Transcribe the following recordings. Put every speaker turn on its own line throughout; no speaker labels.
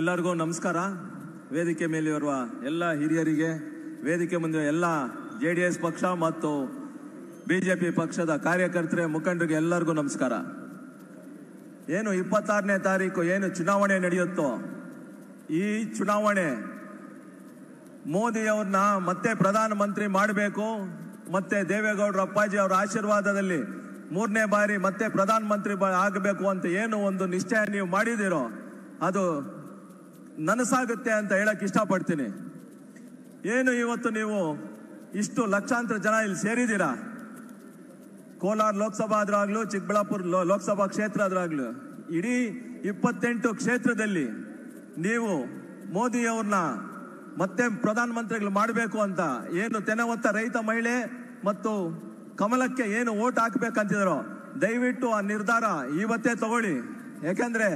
ಎಲ್ಲರಿಗೂ ನಮಸ್ಕಾರ ವೇದಿಕೆ ಮೇಲೆ ಇರುವ ಎಲ್ಲ ಹಿರಿಯರಿಗೆ ವೇದಿಕೆ ಮುಂದೆ ಎಲ್ಲ ಜೆ ಡಿ ಎಸ್ ಪಕ್ಷ ಮತ್ತು ಬಿ ಜೆ ಪಿ ಪಕ್ಷದ ಕಾರ್ಯಕರ್ತರೆ ಮುಖಂಡರಿಗೆ ಎಲ್ಲರಿಗೂ ನಮಸ್ಕಾರ ಏನು ಇಪ್ಪತ್ತಾರನೇ ತಾರೀಕು ಏನು ಚುನಾವಣೆ ನಡೆಯುತ್ತೋ ಈ ಚುನಾವಣೆ ಮೋದಿಯವ್ರನ್ನ ಮತ್ತೆ ಪ್ರಧಾನಮಂತ್ರಿ ಮಾಡಬೇಕು ಮತ್ತೆ ದೇವೇಗೌಡರ ಅಪ್ಪಾಜಿ ಅವರ ಆಶೀರ್ವಾದದಲ್ಲಿ ಮೂರನೇ ಬಾರಿ ಮತ್ತೆ ಪ್ರಧಾನಮಂತ್ರಿ ಆಗಬೇಕು ಅಂತ ಏನು ಒಂದು ನಿಶ್ಚಯ ನೀವು ಮಾಡಿದಿರೋ ಅದು ನನಸಾಗುತ್ತೆ ಅಂತ ಹೇಳಕ್ ಇಷ್ಟಪಡ್ತೀನಿ ಏನು ಇವತ್ತು ನೀವು ಇಷ್ಟು ಲಕ್ಷಾಂತರ ಜನ ಇಲ್ಲಿ ಸೇರಿದ್ದೀರಾ ಕೋಲಾರ ಲೋಕಸಭಾ ಅದ್ರಾಗ್ಲು ಚಿಕ್ಕಬಳ್ಳಾಪುರ ಲೋಕಸಭಾ ಕ್ಷೇತ್ರ ಅದ್ರಾಗ್ಲು ಇಡೀ ಇಪ್ಪತ್ತೆಂಟು ಕ್ಷೇತ್ರದಲ್ಲಿ ನೀವು ಮೋದಿಯವ್ರನ್ನ ಮತ್ತೆ ಪ್ರಧಾನಮಂತ್ರಿಗಳು ಮಾಡಬೇಕು ಅಂತ ಏನು ಹೊತ್ತ ರೈತ ಮಹಿಳೆ ಮತ್ತು ಕಮಲಕ್ಕೆ ಏನು ಓಟ್ ಹಾಕ್ಬೇಕಂತಿದ್ರು ದಯವಿಟ್ಟು ಆ ನಿರ್ಧಾರ ಇವತ್ತೇ ತಗೊಳ್ಳಿ ಯಾಕಂದ್ರೆ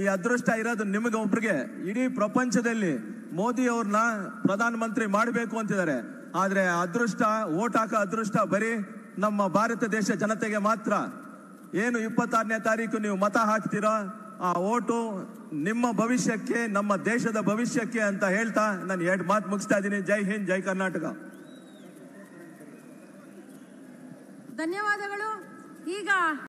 ಈ ಅದೃಷ್ಟ ಇರೋದು ನಿಮಗೆ ಒಬ್ರಿಗೆ ಇಡೀ ಪ್ರಪಂಚದಲ್ಲಿ ಮೋದಿ ಅವ್ರನ್ನ ಪ್ರಧಾನ ಮಂತ್ರಿ ಮಾಡಬೇಕು ಅಂತಿದ್ದಾರೆ ಆದ್ರೆ ಅದೃಷ್ಟ ಓಟ್ ಹಾಕೋ ಅದೃಷ್ಟ ಬರೀ ನಮ್ಮ ಭಾರತ ದೇಶ ಜನತೆಗೆ ಮಾತ್ರ ಏನು ಇಪ್ಪತ್ತಾರನೇ ತಾರೀಕು ನೀವು ಮತ ಹಾಕ್ತೀರೋ ಆ ಓಟು ನಿಮ್ಮ ಭವಿಷ್ಯಕ್ಕೆ ನಮ್ಮ ದೇಶದ ಭವಿಷ್ಯಕ್ಕೆ ಅಂತ ಹೇಳ್ತಾ ನಾನು ಎರಡು ಮಾತು ಮುಗಿಸ್ತಾ ಇದ್ದೀನಿ ಜೈ ಹಿಂದ್ ಜೈ ಕರ್ನಾಟಕ ಧನ್ಯವಾದಗಳು ಈಗ